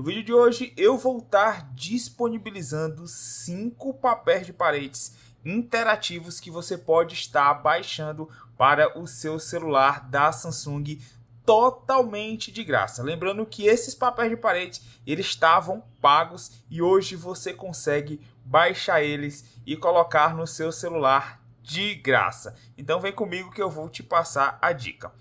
No vídeo de hoje eu vou estar disponibilizando 5 papéis de paredes interativos que você pode estar baixando para o seu celular da Samsung totalmente de graça. Lembrando que esses papéis de parede eles estavam pagos e hoje você consegue baixar eles e colocar no seu celular de graça. Então vem comigo que eu vou te passar a dica.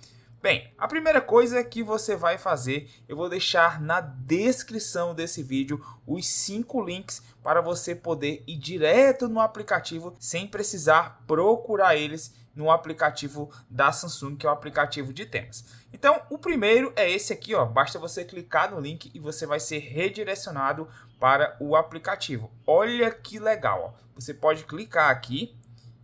Bem, a primeira coisa que você vai fazer, eu vou deixar na descrição desse vídeo os cinco links para você poder ir direto no aplicativo sem precisar procurar eles no aplicativo da Samsung, que é o aplicativo de temas. Então, o primeiro é esse aqui, ó. Basta você clicar no link e você vai ser redirecionado para o aplicativo. Olha que legal, ó. Você pode clicar aqui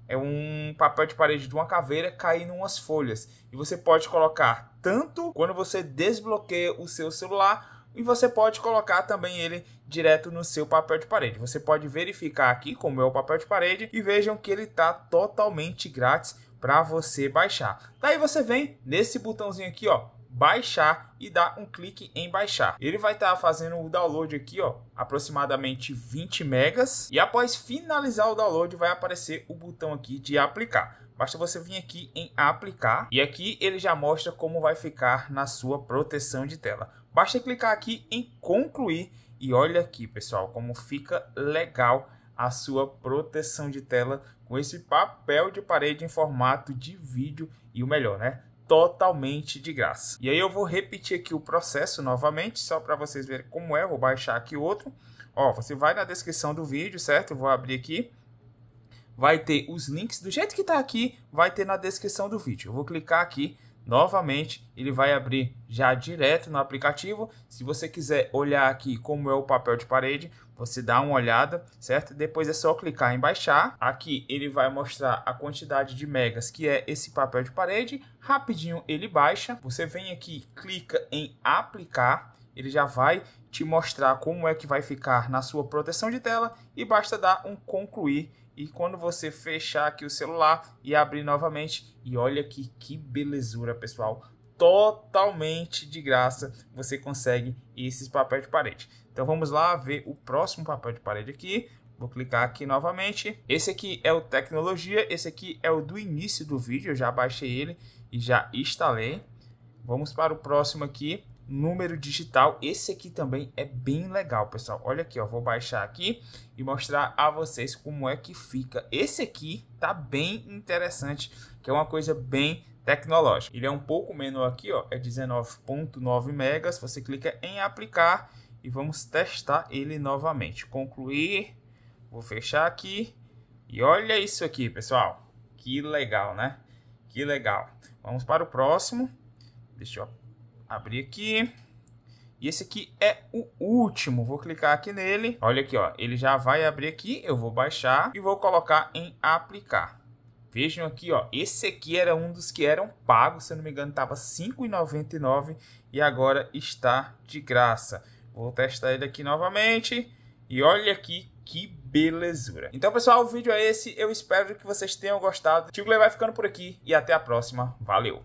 é um papel de parede de uma caveira caindo umas folhas. E você pode colocar tanto quando você desbloqueia o seu celular, e você pode colocar também ele direto no seu papel de parede. Você pode verificar aqui como é o papel de parede e vejam que ele está totalmente grátis para você baixar. Daí você vem nesse botãozinho aqui, ó, baixar e dar um clique em baixar. Ele vai estar tá fazendo o download aqui, ó, aproximadamente 20 megas e após finalizar o download vai aparecer o botão aqui de aplicar. Basta você vir aqui em aplicar e aqui ele já mostra como vai ficar na sua proteção de tela. Basta clicar aqui em concluir e olha aqui, pessoal, como fica legal a sua proteção de tela com esse papel de parede em formato de vídeo e o melhor, né? totalmente de graça. E aí eu vou repetir aqui o processo novamente, só para vocês verem como é. vou baixar aqui outro. Ó, você vai na descrição do vídeo, certo? Eu vou abrir aqui. Vai ter os links do jeito que está aqui, vai ter na descrição do vídeo. Eu vou clicar aqui, Novamente, ele vai abrir já direto no aplicativo. Se você quiser olhar aqui como é o papel de parede, você dá uma olhada, certo? Depois é só clicar em baixar. Aqui ele vai mostrar a quantidade de megas que é esse papel de parede. Rapidinho ele baixa. Você vem aqui, clica em aplicar. Ele já vai te mostrar como é que vai ficar na sua proteção de tela e basta dar um concluir e quando você fechar aqui o celular e abrir novamente, e olha aqui que belezura, pessoal. Totalmente de graça você consegue esses papéis de parede. Então vamos lá ver o próximo papel de parede aqui. Vou clicar aqui novamente. Esse aqui é o Tecnologia, esse aqui é o do início do vídeo, eu já baixei ele e já instalei. Vamos para o próximo aqui número digital. Esse aqui também é bem legal, pessoal. Olha aqui, ó, vou baixar aqui e mostrar a vocês como é que fica. Esse aqui tá bem interessante, que é uma coisa bem tecnológica. Ele é um pouco menor aqui, ó, é 19.9 megas. Você clica em aplicar e vamos testar ele novamente. Concluir, vou fechar aqui e olha isso aqui, pessoal. Que legal, né? Que legal. Vamos para o próximo. Deixa eu abrir aqui. E esse aqui é o último. Vou clicar aqui nele. Olha aqui, ó. Ele já vai abrir aqui. Eu vou baixar e vou colocar em aplicar. Vejam aqui, ó. Esse aqui era um dos que eram pagos. Se eu não me engano, estava R$ 5,99 e agora está de graça. Vou testar ele aqui novamente. E olha aqui que belezura. Então, pessoal, o vídeo é esse. Eu espero que vocês tenham gostado. Tigley vai ficando por aqui e até a próxima. Valeu!